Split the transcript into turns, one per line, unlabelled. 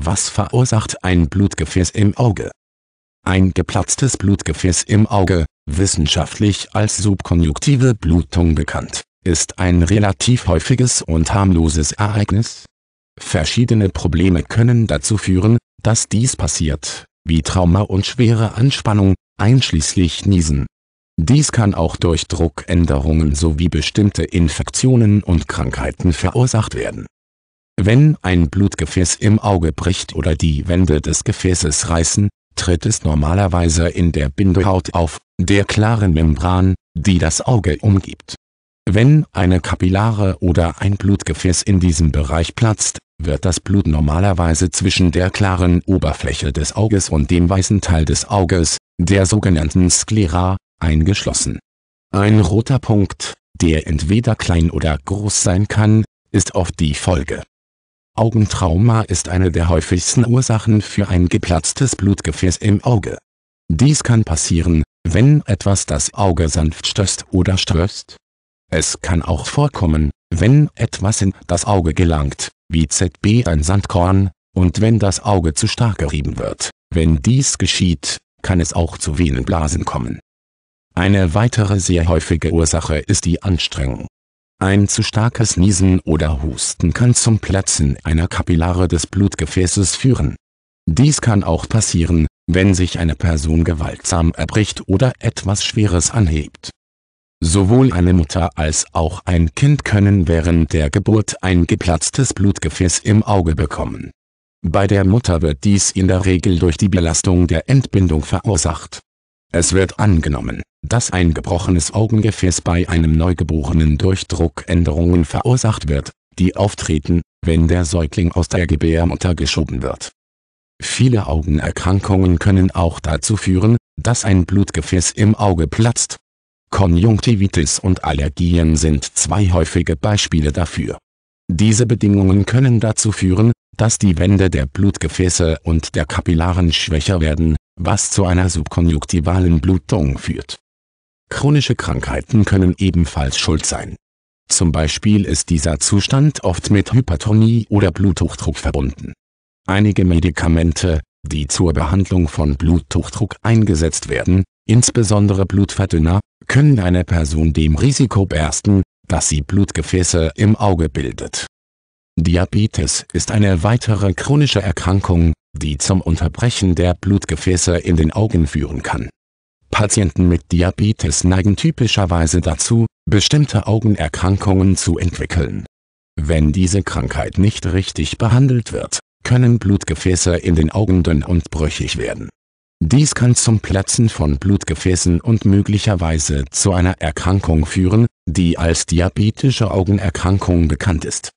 Was verursacht ein Blutgefäß im Auge? Ein geplatztes Blutgefäß im Auge, wissenschaftlich als subkonjunktive Blutung bekannt, ist ein relativ häufiges und harmloses Ereignis. Verschiedene Probleme können dazu führen, dass dies passiert, wie Trauma und schwere Anspannung, einschließlich Niesen. Dies kann auch durch Druckänderungen sowie bestimmte Infektionen und Krankheiten verursacht werden wenn ein Blutgefäß im Auge bricht oder die Wände des Gefäßes reißen, tritt es normalerweise in der Bindehaut auf, der klaren Membran, die das Auge umgibt. Wenn eine Kapillare oder ein Blutgefäß in diesem Bereich platzt, wird das Blut normalerweise zwischen der klaren Oberfläche des Auges und dem weißen Teil des Auges, der sogenannten Sklera, eingeschlossen. Ein roter Punkt, der entweder klein oder groß sein kann, ist oft die Folge. Augentrauma ist eine der häufigsten Ursachen für ein geplatztes Blutgefäß im Auge. Dies kann passieren, wenn etwas das Auge sanft stößt oder stößt. Es kann auch vorkommen, wenn etwas in das Auge gelangt, wie ZB ein Sandkorn, und wenn das Auge zu stark gerieben wird. Wenn dies geschieht, kann es auch zu Venenblasen kommen. Eine weitere sehr häufige Ursache ist die Anstrengung. Ein zu starkes Niesen oder Husten kann zum Platzen einer Kapillare des Blutgefäßes führen. Dies kann auch passieren, wenn sich eine Person gewaltsam erbricht oder etwas Schweres anhebt. Sowohl eine Mutter als auch ein Kind können während der Geburt ein geplatztes Blutgefäß im Auge bekommen. Bei der Mutter wird dies in der Regel durch die Belastung der Entbindung verursacht es wird angenommen, dass ein gebrochenes Augengefäß bei einem Neugeborenen durch Druckänderungen verursacht wird, die auftreten, wenn der Säugling aus der Gebärmutter geschoben wird. Viele Augenerkrankungen können auch dazu führen, dass ein Blutgefäß im Auge platzt. Konjunktivitis und Allergien sind zwei häufige Beispiele dafür. Diese Bedingungen können dazu führen, dass die Wände der Blutgefäße und der Kapillaren schwächer werden, was zu einer subkonjunktivalen Blutung führt. Chronische Krankheiten können ebenfalls schuld sein. Zum Beispiel ist dieser Zustand oft mit Hypertonie oder Bluthochdruck verbunden. Einige Medikamente, die zur Behandlung von Bluthochdruck eingesetzt werden, insbesondere Blutverdünner, können einer Person dem Risiko bersten, dass sie Blutgefäße im Auge bildet. Diabetes ist eine weitere chronische Erkrankung, die zum Unterbrechen der Blutgefäße in den Augen führen kann. Patienten mit Diabetes neigen typischerweise dazu, bestimmte Augenerkrankungen zu entwickeln. Wenn diese Krankheit nicht richtig behandelt wird, können Blutgefäße in den Augen dünn und brüchig werden. Dies kann zum Platzen von Blutgefäßen und möglicherweise zu einer Erkrankung führen, die als diabetische Augenerkrankung bekannt ist